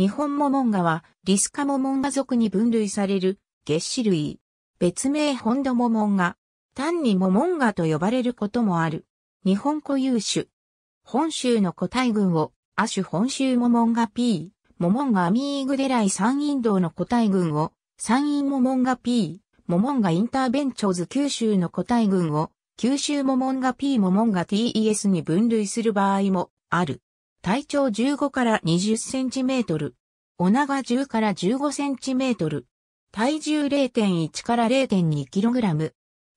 日本モモンガは、リスカモモンガ族に分類される、月種類。別名本土モモンガ。単にモモンガと呼ばれることもある。日本固有種。本州の個体群を、亜種本州モモンガ P、モモンガアミーグデライ山陰道の個体群を、山陰モモンガ P、モモンガインターベンチョーズ九州の個体群を、九州モモンガ P モモンガ TES に分類する場合もある。体長15から20センチメートル。お長10から15センチメートル。体重0.1から0.2キログラム。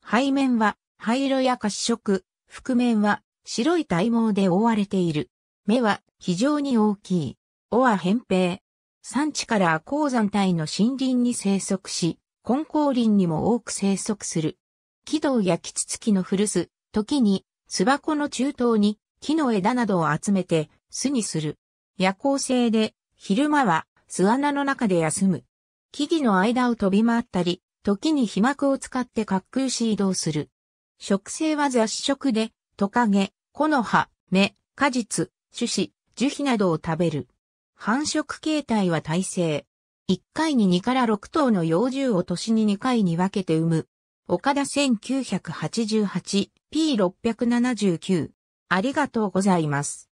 背面は灰色や褐色、覆面は白い体毛で覆われている。目は非常に大きい。尾は扁平。山地から鉱山帯の森林に生息し、根鉱林にも多く生息する。木道やキツツキの古巣、時に巣箱の中東に木の枝などを集めて巣にする。夜行性で、昼間は巣穴の中で休む。木々の間を飛び回ったり、時に皮膜を使って滑空し移動する。食性は雑食で、トカゲ、木の葉、芽、果実、種子、樹皮などを食べる。繁殖形態は耐性。1回に2から6頭の幼獣を年に2回に分けて産む。岡田 1988P679。ありがとうございます。